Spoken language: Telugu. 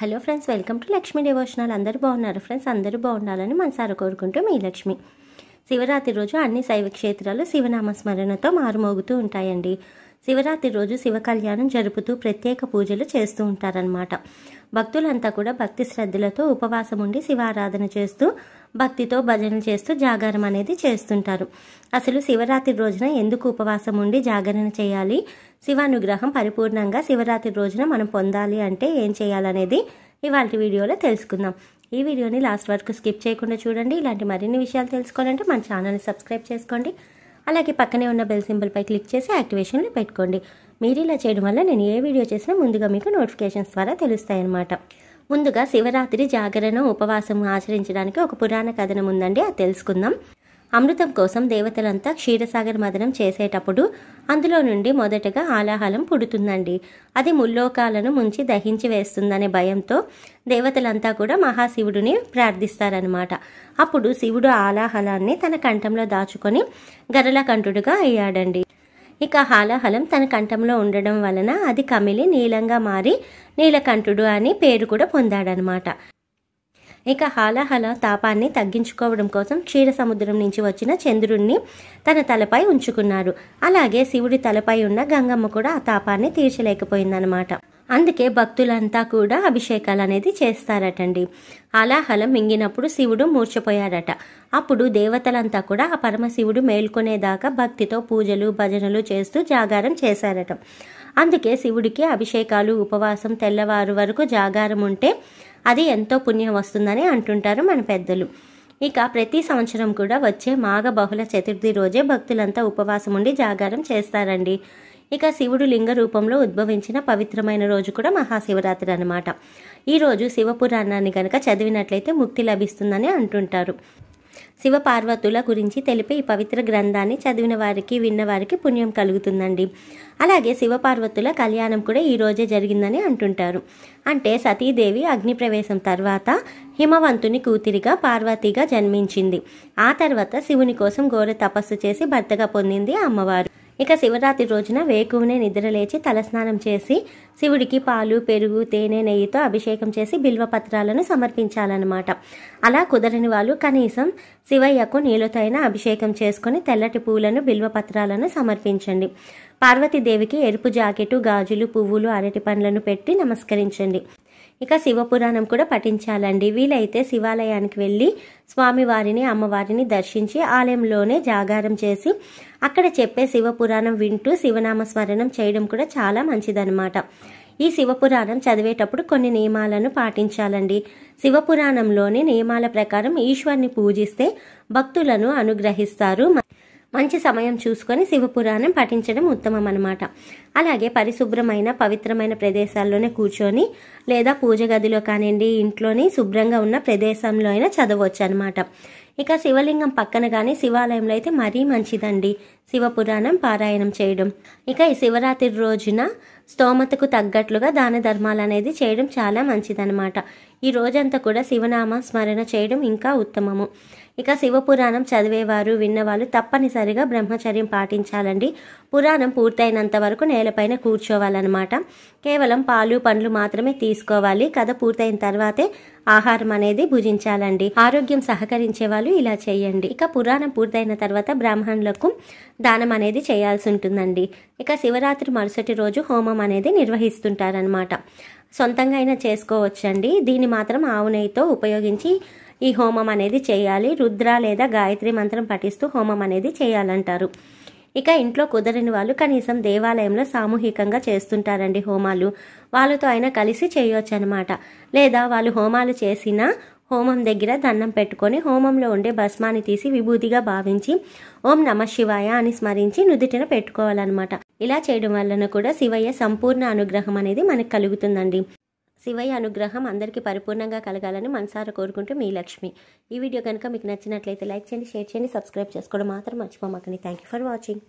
hello friends welcome to Lakshmi devotional అందరూ బాగున్నారు ఫ్రెండ్స్ అందరూ బాగుండాలని మనసారా కోరుకుంటూ మీ లక్ష్మి శివరాత్రి రోజు అన్ని శైవ క్షేత్రాలు శివనామస్మరణతో మారుమోగుతూ ఉంటాయండి శివరాత్రి రోజు శివ కళ్యాణం జరుపుతూ ప్రత్యేక పూజలు చేస్తూ ఉంటారనమాట భక్తులంతా కూడా భక్తి శ్రద్ధలతో ఉపవాసం ఉండి శివారాధన చేస్తూ భక్తితో భజన చేస్తూ జాగారం అనేది చేస్తుంటారు అసలు శివరాత్రి రోజున ఎందుకు ఉపవాసం ఉండి జాగరణ చేయాలి శివానుగ్రహం పరిపూర్ణంగా శివరాత్రి రోజున మనం పొందాలి అంటే ఏం చేయాలనేది ఇవాళ వీడియోలో తెలుసుకుందాం ఈ వీడియోని లాస్ట్ వరకు స్కిప్ చేయకుండా చూడండి ఇలాంటి మరిన్ని విషయాలు తెలుసుకోవాలంటే మన ఛానల్ని సబ్స్క్రైబ్ చేసుకోండి అలాగే పక్కనే ఉన్న బెల్ సింబల్పై క్లిక్ చేసి యాక్టివేషన్లో పెట్టుకోండి మీరు ఇలా చేయడం వల్ల నేను ఏ వీడియో చేసినా ముందుగా మీకు నోటిఫికేషన్స్ ద్వారా తెలుస్తాయన్నమాట ముందుగా శివరాత్రి జాగరణ ఉపవాసం ఆచరించడానికి ఒక పురాణ కథనం ఉందండి అది తెలుసుకుందాం అమృతం కోసం దేవతలంతా క్షీరసాగర్ మదనం చేసేటప్పుడు అందులో నుండి మొదటగా ఆలాహలం పుడుతుందండి అది ముల్లోకాలను ముంచి దహించి వేస్తుందనే భయంతో దేవతలంతా కూడా మహాశివుడిని ప్రార్థిస్తారనమాట అప్పుడు శివుడు ఆలాహలాన్ని తన కంఠంలో దాచుకొని గరలకంఠుడుగా అయ్యాడండి ఇక హాలాహలం తన కంఠంలో ఉండడం వలన అది కమిలి నీలంగా మారి నీలకంఠుడు అని పేరు కూడా పొందాడనమాట ఇక హాలాహల తాపాన్ని తగ్గించుకోవడం కోసం క్షీర సముద్రం నుంచి వచ్చిన చంద్రుణ్ణి తన తలపై ఉంచుకున్నారు అలాగే శివుడి తలపై ఉన్న గంగమ్మ కూడా ఆ తాపాన్ని తీర్చలేకపోయిందనమాట అందుకే భక్తులంతా కూడా అభిషేకాలు అనేది చేస్తారటండి అలాహలం మింగినప్పుడు శివుడు మూర్చపోయాడట అప్పుడు దేవతలంతా కూడా ఆ పరమశివుడు మేల్కొనేదాకా భక్తితో పూజలు భజనలు చేస్తూ జాగారం చేశారట అందుకే శివుడికి అభిషేకాలు ఉపవాసం తెల్లవారు వరకు జాగారం ఉంటే అది ఎంతో పుణ్యం వస్తుందని అంటుంటారు మన పెద్దలు ఇక ప్రతి సంవత్సరం కూడా వచ్చే మాఘ బహుళ చతుర్థి రోజే భక్తులంతా ఉపవాసం ఉండి జాగారం చేస్తారండి ఇక శివుడు లింగ రూపంలో ఉద్భవించిన పవిత్రమైన రోజు కూడా మహాశివరాత్రి అనమాట ఈరోజు శివపురాణాన్ని కనుక చదివినట్లయితే ముక్తి లభిస్తుందని అంటుంటారు శివపార్వతుల గురించి తెలిపే ఈ పవిత్ర గ్రంథాన్ని చదివిన వారికి విన్న వారికి పుణ్యం కలుగుతుందండి అలాగే శివపార్వతుల కళ్యాణం కూడా ఈరోజే జరిగిందని అంటుంటారు అంటే సతీదేవి అగ్నిప్రవేశం తర్వాత హిమవంతుని కూతురిగా పార్వతిగా జన్మించింది ఆ తర్వాత శివుని కోసం ఘోర తపస్సు చేసి భర్తగా పొందింది అమ్మవారు ఇక శివరాత్రి రోజున వేకువనే నిద్రలేచి తలస్నానం చేసి శివుడికి పాలు పెరుగు తేనె నెయ్యితో అభిషేకం చేసి బిల్వ పత్రాలను సమర్పించాలన్నమాట అలా కుదరని వాళ్ళు కనీసం శివయ్యకు నీళ్ళతో అభిషేకం చేసుకుని తెల్లటి పూలను బిల్వ పత్రాలను సమర్పించండి పార్వతీదేవికి ఎరుపు జాకెటు గాజులు పువ్వులు అరటి పండ్లను పెట్టి నమస్కరించండి ఇక శివపురాణం కూడా పఠించాలండి వీలైతే శివాలయానికి వెళ్ళి స్వామివారిని అమ్మవారిని దర్శించి ఆలయంలోనే జాగారం చేసి అక్కడ చెప్పే శివపురాణం వింటూ శివనామ స్మరణం చేయడం కూడా చాలా మంచిదనమాట ఈ శివపురాణం చదివేటప్పుడు కొన్ని నియమాలను పాటించాలండి శివపురాణంలోని నియమాల ప్రకారం ఈశ్వర్ని పూజిస్తే భక్తులను అనుగ్రహిస్తారు మంచి సమయం చూసుకొని శివపురాణం పఠించడం ఉత్తమం అనమాట అలాగే పరిశుభ్రమైన పవిత్రమైన ప్రదేశాల్లోనే కూర్చొని లేదా పూజ గదిలో కానివ్వండి ఇంట్లోని శుభ్రంగా ఉన్న ప్రదేశంలో అయినా చదవచ్చు అనమాట ఇక శివలింగం పక్కన కానీ శివాలయంలో అయితే మరీ మంచిదండి శివపురాణం పారాయణం చేయడం ఇక ఈ శివరాత్రి రోజున స్తోమతకు తగ్గట్లుగా దాన ధర్మాలు అనేది చేయడం చాలా మంచిదనమాట ఈ రోజంతా కూడా శివనామ స్మరణ చేయడం ఇంకా ఉత్తమము ఇక శివపురాణం చదివేవారు విన్నవాళ్ళు తప్పనిసరిగా బ్రహ్మచర్యం పాటించాలండి పురాణం పూర్తయినంత వరకు నేలపైన కూర్చోవాలన్నమాట కేవలం పాలు పండ్లు మాత్రమే తీసుకోవాలి కథ పూర్తయిన తర్వాతే ఆహారం అనేది భుజించాలండి ఆరోగ్యం సహకరించే వాళ్ళు ఇలా చేయండి ఇక పురాణం పూర్తయిన తర్వాత బ్రాహ్మణులకు దానం అనేది చేయాల్సి ఉంటుందండి ఇక శివరాత్రి మరుసటి రోజు హోమం అనేది నిర్వహిస్తుంటారనమాట సొంతంగా అయినా చేసుకోవచ్చండి దీన్ని మాత్రం ఆవు నెయ్యితో ఉపయోగించి ఈ హోమం అనేది చేయాలి రుద్ర లేదా గాయత్రి మంత్రం పఠిస్తూ హోమం అనేది చేయాలంటారు ఇక ఇంట్లో కుదరని వాళ్ళు కనీసం దేవాలయంలో సామూహికంగా చేస్తుంటారండి హోమాలు వాళ్ళతో అయినా కలిసి చేయొచ్చు అనమాట లేదా వాళ్ళు హోమాలు చేసిన హోమం దగ్గర దండం పెట్టుకొని హోమంలో ఉండే భస్మాన్ని తీసి విభూతిగా భావించి ఓం నమ శివాయ అని స్మరించి నుదుటిన పెట్టుకోవాలన్నమాట ఇలా చేయడం వలన కూడా శివయ్య సంపూర్ణ అనుగ్రహం అనేది మనకు కలుగుతుందండి శివయ్య అనుగ్రహం అందరికీ పరిపూర్ణంగా కలగాలని మనసారా కోరుకుంటూ మీ లక్ష్మి ఈ వీడియో కనుక మీకు నచ్చినట్లయితే లైక్ చేయండి షేర్ చేయండి సబ్స్క్రైబ్ చేసుకోవడం మాత్రం మర్చిపోమాకండి థ్యాంక్ యూ ఫర్ వాచింగ్